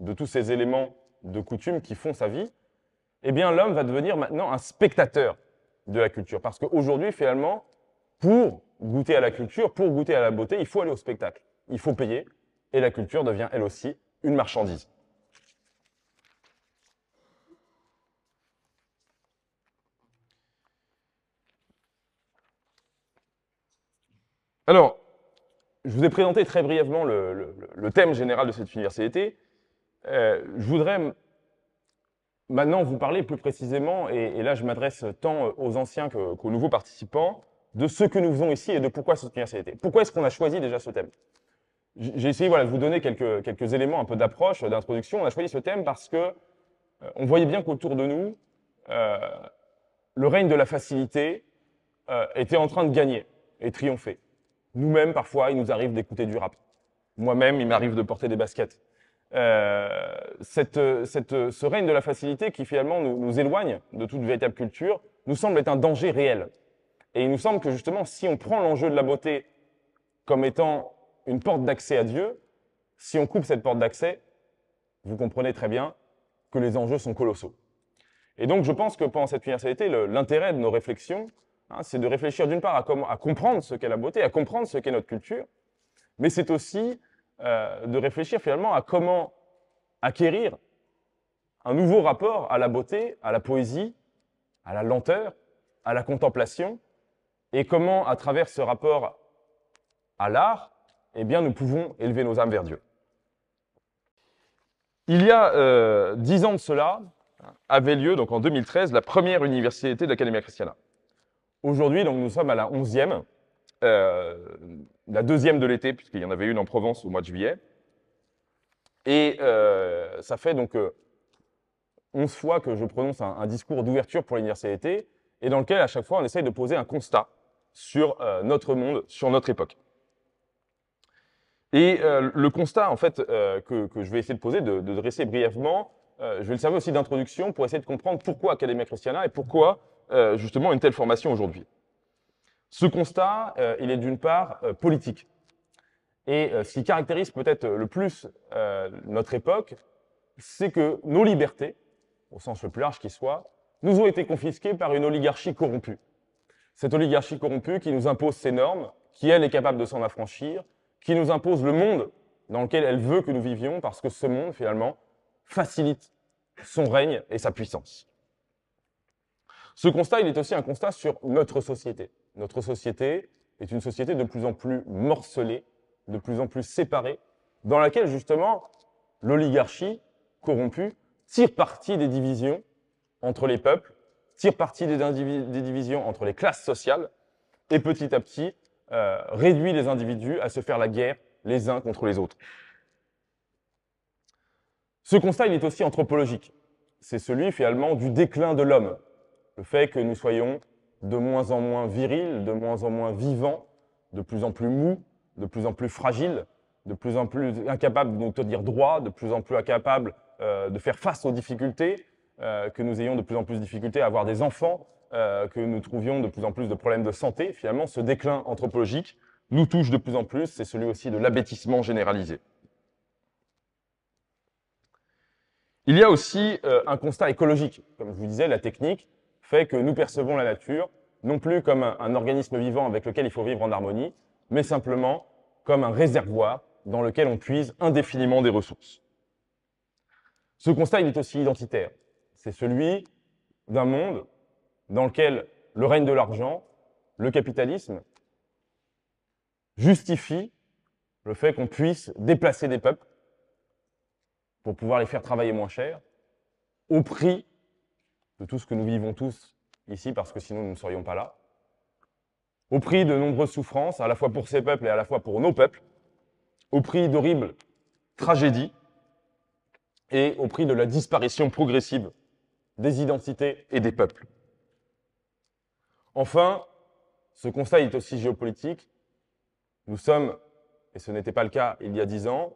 de tous ces éléments de coutume qui font sa vie eh bien l'homme va devenir maintenant un spectateur de la culture. Parce qu'aujourd'hui, finalement, pour goûter à la culture, pour goûter à la beauté, il faut aller au spectacle. Il faut payer, et la culture devient elle aussi une marchandise. Alors, je vous ai présenté très brièvement le, thème général de cette université. Euh, je voudrais maintenant vous parlez plus précisément, et, là je m'adresse tant euh, aux anciens qu'aux nouveaux participants, de ce que nous faisons ici et de pourquoi cette université. Pourquoi est-ce qu'on a choisi déjà ce thème J'ai essayé voilà, de vous donner quelques, éléments un peu d'approche, d'introduction. On a choisi ce thème parce que euh, on voyait bien qu'autour de nous, euh, le règne de la facilité était en train de gagner et triompher. Nous-mêmes, parfois, il nous arrive d'écouter du rap. Moi-même, il m'arrive de porter des baskets. Euh, cette, ce règne de la facilité qui finalement nous, éloigne de toute véritable culture, nous semble être un danger réel. Et il nous semble que justement, si on prend l'enjeu de la beauté comme étant une porte d'accès à Dieu, si on coupe cette porte d'accès, vous comprenez très bien que les enjeux sont colossaux. Et donc je pense que pendant cette universalité, l'intérêt de nos réflexions, hein, c'est de réfléchir d'une part à comprendre ce qu'est la beauté, à comprendre ce qu'est notre culture, mais c'est aussi euh, de réfléchir finalement à comment acquérir un nouveau rapport à la beauté, à la poésie, à la lenteur, à la contemplation, et comment, à travers ce rapport à l'art, eh bien, nous pouvons élever nos âmes vers Dieu. Il y a euh, dix ans de cela, avait lieu, donc en 2013, la première université de l'Académie Christiana. Aujourd'hui, donc, nous sommes à la onzième, euh, la deuxième de l'été, puisqu'il y en avait une en Provence au mois de juillet. Et euh, ça fait donc euh, onze 11 fois que je prononce un, discours d'ouverture pour l'université, et dans lequel à chaque fois on essaye de poser un constat sur notre monde, sur notre époque. Et le constat en fait que, je vais essayer de poser, de, de dresser brièvement, je vais le servir aussi d'introduction pour essayer de comprendre pourquoi Academia Christiana et pourquoi justement une telle formation aujourd'hui. Ce constat, euh, il est d'une part euh, politique. Et euh, ce qui caractérise peut-être le plus notre époque, c'est que nos libertés, au sens le plus large qui soit, nous ont été confisquées par une oligarchie corrompue. Cette oligarchie corrompue qui nous impose ses normes, qui elle est capable de s'en affranchir, qui nous impose le monde dans lequel elle veut que nous vivions, parce que ce monde, finalement, facilite son règne et sa puissance. Ce constat, il est aussi un constat sur notre société notre société est une société de plus en plus morcelée, de plus en plus séparée, dans laquelle justement l'oligarchie corrompue tire parti des divisions entre les peuples, tire parti des, divisions entre les classes sociales, et petit à petit euh, réduit les individus à se faire la guerre les uns contre les autres. Ce constat, il est aussi anthropologique. C'est celui finalement du déclin de l'homme, le fait que nous soyons de moins en moins viril, de moins en moins vivant, de plus en plus mou, de plus en plus fragile, de plus en plus incapable de dire droit, de plus en plus incapable euh, de faire face aux difficultés, euh, que nous ayons de plus en plus de difficultés à avoir des enfants, euh, que nous trouvions de plus en plus de problèmes de santé. Finalement, ce déclin anthropologique nous touche de plus en plus, c'est celui aussi de l'abêtissement généralisé. Il y a aussi un constat écologique. Comme je vous disais, la technique fait que nous percevons la nature non plus comme un, organisme vivant avec lequel il faut vivre en harmonie, mais simplement comme un réservoir dans lequel on puise indéfiniment des ressources. Ce constat, est aussi identitaire. C'est celui d'un monde dans lequel le règne de l'argent, le capitalisme, justifie le fait qu'on puisse déplacer des peuples pour pouvoir les faire travailler moins cher au prix de tout ce que nous vivons tous ici, parce que sinon nous ne serions pas là, au prix de nombreuses souffrances, à la fois pour ces peuples et à la fois pour nos peuples, au prix d'horribles tragédies, et au prix de la disparition progressive des identités et des peuples. Enfin, ce conseil est aussi géopolitique. Nous sommes, et ce n'était pas le cas il y a dix ans,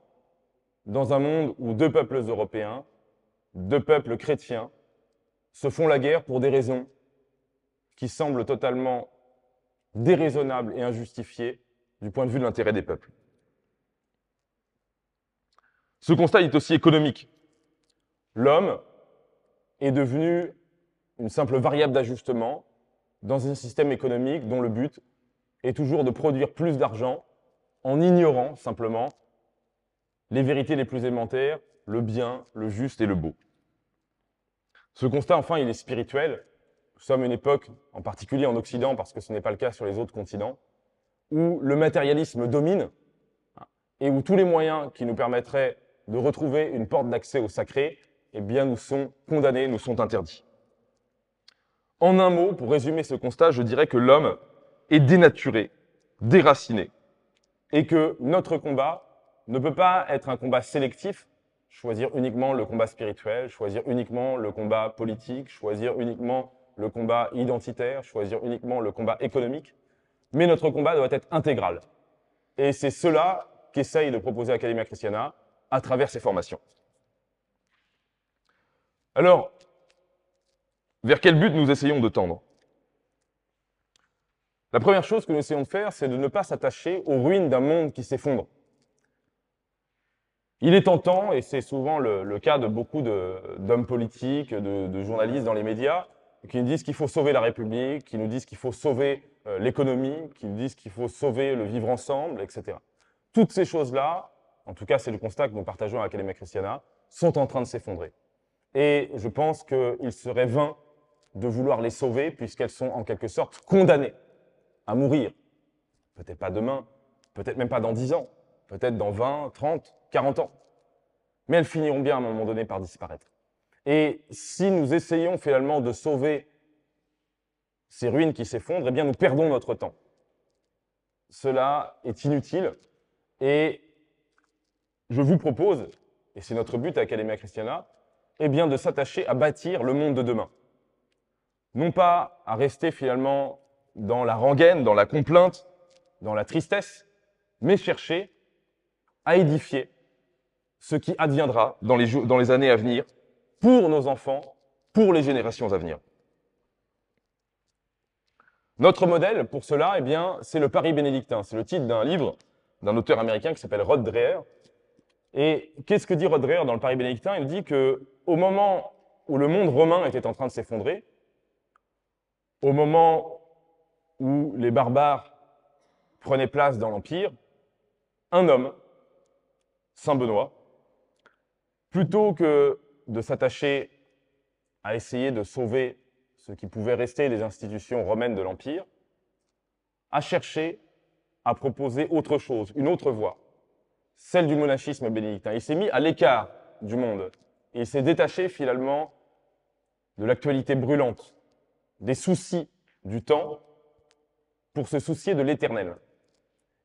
dans un monde où deux peuples européens, deux peuples chrétiens, se font la guerre pour des raisons qui semblent totalement déraisonnables et injustifiées du point de vue de l'intérêt des peuples. Ce constat est aussi économique. L'homme est devenu une simple variable d'ajustement dans un système économique dont le but est toujours de produire plus d'argent en ignorant simplement les vérités les plus élémentaires, le bien, le juste et le beau. Ce constat, enfin, il est spirituel. Nous sommes une époque, en particulier en Occident, parce que ce n'est pas le cas sur les autres continents, où le matérialisme domine et où tous les moyens qui nous permettraient de retrouver une porte d'accès au sacré, eh bien, nous sont condamnés, nous sont interdits. En un mot, pour résumer ce constat, je dirais que l'homme est dénaturé, déraciné, et que notre combat ne peut pas être un combat sélectif choisir uniquement le combat spirituel, choisir uniquement le combat politique, choisir uniquement le combat identitaire, choisir uniquement le combat économique. Mais notre combat doit être intégral. Et c'est cela qu'essaye de proposer Academia Christiana à travers ses formations. Alors, vers quel but nous essayons de tendre La première chose que nous essayons de faire, c'est de ne pas s'attacher aux ruines d'un monde qui s'effondre. Il est tentant, et c'est souvent le, cas de beaucoup d'hommes politiques, de, journalistes dans les médias, qui nous disent qu'il faut sauver la République, qui nous disent qu'il faut sauver euh, l'économie, qui nous disent qu'il faut sauver le vivre ensemble, etc. Toutes ces choses-là, en tout cas c'est le constat que nous partageons à Academia Christiana, sont en train de s'effondrer. Et je pense qu'il serait vain de vouloir les sauver, puisqu'elles sont en quelque sorte condamnées à mourir. Peut-être pas demain, peut-être même pas dans dix ans, peut-être dans 20, 30, 40 ans. Mais elles finiront bien à un moment donné par disparaître. Et si nous essayons finalement de sauver ces ruines qui s'effondrent, eh bien nous perdons notre temps. Cela est inutile et je vous propose, et c'est notre but à Academia Christiana, eh bien de s'attacher à bâtir le monde de demain. Non pas à rester finalement dans la rengaine, dans la complainte, dans la tristesse, mais chercher à édifier ce qui adviendra dans les, années à venir pour nos enfants, pour les générations à venir. Notre modèle pour cela, eh bien, c'est le Paris bénédictin. C'est le titre d'un livre d'un auteur américain qui s'appelle Rod Dreher. Et qu'est-ce que dit Rod Dreher dans le Paris bénédictin Il dit que au moment où le monde romain était en train de s'effondrer, au moment où les barbares prenaient place dans l'empire, un homme, Saint Benoît, plutôt que de s'attacher à essayer de sauver ce qui pouvait rester des institutions romaines de l'Empire, à chercher à proposer autre chose, une autre voie, celle du monachisme bénédictin. Il s'est mis à l'écart du monde et il s'est détaché finalement de l'actualité brûlante, des soucis du temps, pour se soucier de l'éternel.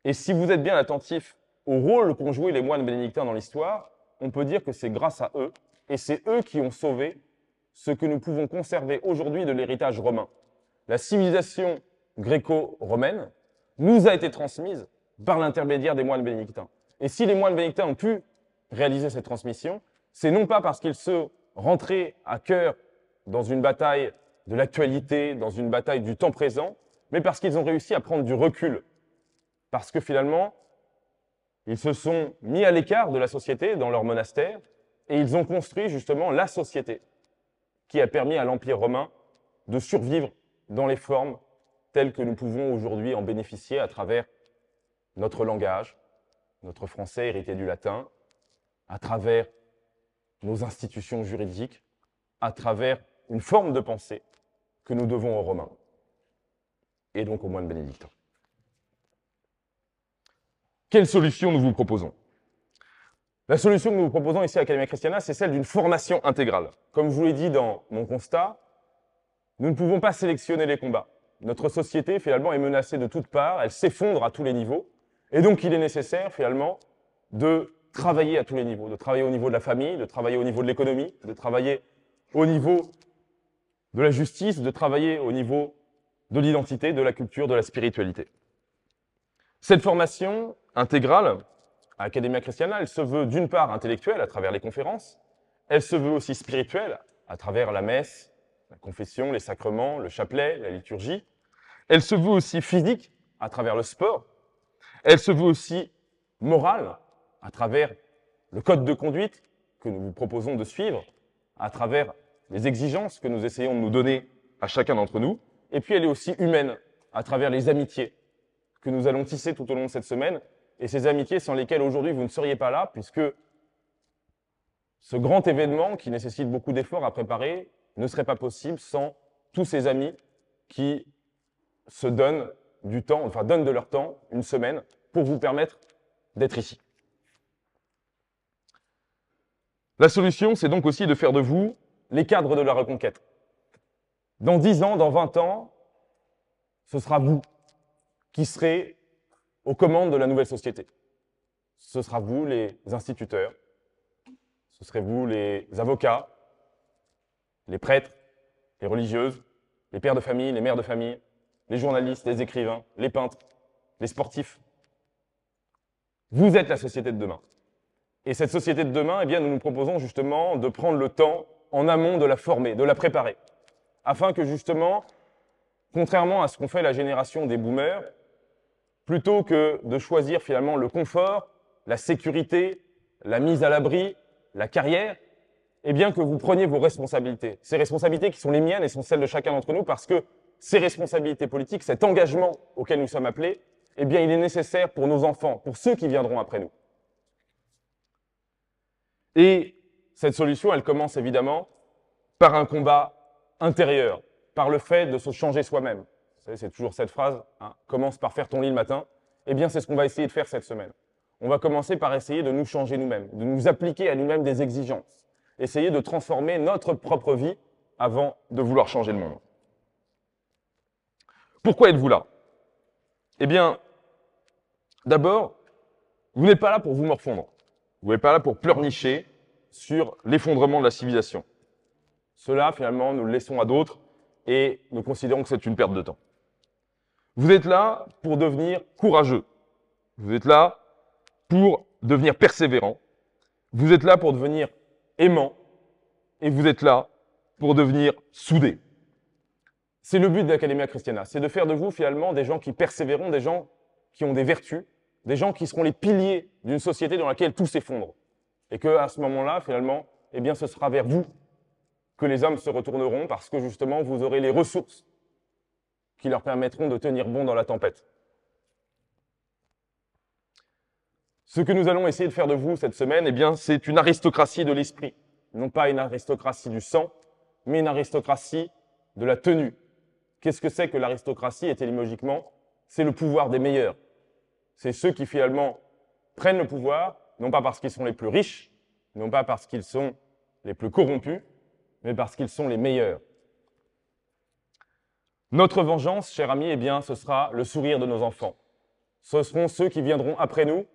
Et si vous êtes bien attentif au rôle qu'ont joué les moines bénédictins dans l'histoire, on peut dire que c'est grâce à eux, et c'est eux qui ont sauvé ce que nous pouvons conserver aujourd'hui de l'héritage romain. La civilisation gréco-romaine nous a été transmise par l'intermédiaire des moines bénédictins. Et si les moines bénédictins ont pu réaliser cette transmission, c'est non pas parce qu'ils se rentraient à cœur dans une bataille de l'actualité, dans une bataille du temps présent, mais parce qu'ils ont réussi à prendre du recul. Parce que finalement, ils se sont mis à l'écart de la société dans leur monastère et ils ont construit justement la société qui a permis à l'Empire romain de survivre dans les formes telles que nous pouvons aujourd'hui en bénéficier à travers notre langage, notre français hérité du latin, à travers nos institutions juridiques, à travers une forme de pensée que nous devons aux Romains et donc aux moines bénédictins. Quelle solution nous vous proposons La solution que nous vous proposons ici à l'Académie Christiana, c'est celle d'une formation intégrale. Comme je vous l'ai dit dans mon constat, nous ne pouvons pas sélectionner les combats. Notre société, finalement, est menacée de toutes parts, elle s'effondre à tous les niveaux, et donc il est nécessaire, finalement, de travailler à tous les niveaux, de travailler au niveau de la famille, de travailler au niveau de l'économie, de travailler au niveau de la justice, de travailler au niveau de l'identité, de la culture, de la spiritualité. Cette formation intégrale à Academia Christiana, elle se veut d'une part intellectuelle à travers les conférences, elle se veut aussi spirituelle à travers la messe, la confession, les sacrements, le chapelet, la liturgie. Elle se veut aussi physique à travers le sport. Elle se veut aussi morale à travers le code de conduite que nous vous proposons de suivre, à travers les exigences que nous essayons de nous donner à chacun d'entre nous. Et puis elle est aussi humaine à travers les amitiés que nous allons tisser tout au long de cette semaine, et ces amitiés sans lesquelles aujourd'hui vous ne seriez pas là, puisque ce grand événement qui nécessite beaucoup d'efforts à préparer ne serait pas possible sans tous ces amis qui se donnent du temps, enfin donnent de leur temps, une semaine, pour vous permettre d'être ici. La solution, c'est donc aussi de faire de vous les cadres de la reconquête. Dans dix ans, dans vingt ans, ce sera vous qui seraient aux commandes de la nouvelle société. Ce sera vous les instituteurs, ce serez vous les avocats, les prêtres, les religieuses, les pères de famille, les mères de famille, les journalistes, les écrivains, les peintres, les sportifs. Vous êtes la société de demain. Et cette société de demain, eh bien, nous nous proposons justement de prendre le temps en amont de la former, de la préparer, afin que justement, contrairement à ce qu'on fait la génération des boomers, plutôt que de choisir finalement le confort, la sécurité, la mise à l'abri, la carrière, eh bien que vous preniez vos responsabilités. Ces responsabilités qui sont les miennes et sont celles de chacun d'entre nous parce que ces responsabilités politiques, cet engagement auquel nous sommes appelés, eh bien il est nécessaire pour nos enfants, pour ceux qui viendront après nous. Et cette solution, elle commence évidemment par un combat intérieur, par le fait de se changer soi-même, c'est toujours cette phrase, hein, commence par faire ton lit le matin. Eh bien, c'est ce qu'on va essayer de faire cette semaine. On va commencer par essayer de nous changer nous-mêmes, de nous appliquer à nous-mêmes des exigences, essayer de transformer notre propre vie avant de vouloir changer le monde. Pourquoi êtes-vous là Eh bien, d'abord, vous n'êtes pas là pour vous morfondre. Vous n'êtes pas là pour pleurnicher sur l'effondrement de la civilisation. Cela, finalement, nous le laissons à d'autres et nous considérons que c'est une perte de temps. Vous êtes là pour devenir courageux. Vous êtes là pour devenir persévérant. Vous êtes là pour devenir aimant. Et vous êtes là pour devenir soudé. C'est le but de l'Académie Christiana. C'est de faire de vous finalement des gens qui persévéreront, des gens qui ont des vertus, des gens qui seront les piliers d'une société dans laquelle tout s'effondre. Et que à ce moment-là, finalement, eh bien, ce sera vers vous que les hommes se retourneront parce que justement, vous aurez les ressources qui leur permettront de tenir bon dans la tempête. Ce que nous allons essayer de faire de vous cette semaine, eh bien, c'est une aristocratie de l'esprit. Non pas une aristocratie du sang, mais une aristocratie de la tenue. Qu'est-ce que c'est que l'aristocratie étymologiquement C'est le pouvoir des meilleurs. C'est ceux qui finalement prennent le pouvoir, non pas parce qu'ils sont les plus riches, non pas parce qu'ils sont les plus corrompus, mais parce qu'ils sont les meilleurs. Notre vengeance, cher ami, eh bien, ce sera le sourire de nos enfants. Ce seront ceux qui viendront après nous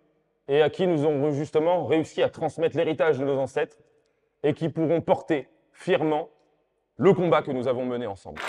et à qui nous aurons justement réussi à transmettre l'héritage de nos ancêtres et qui pourront porter fièrement le combat que nous avons mené ensemble.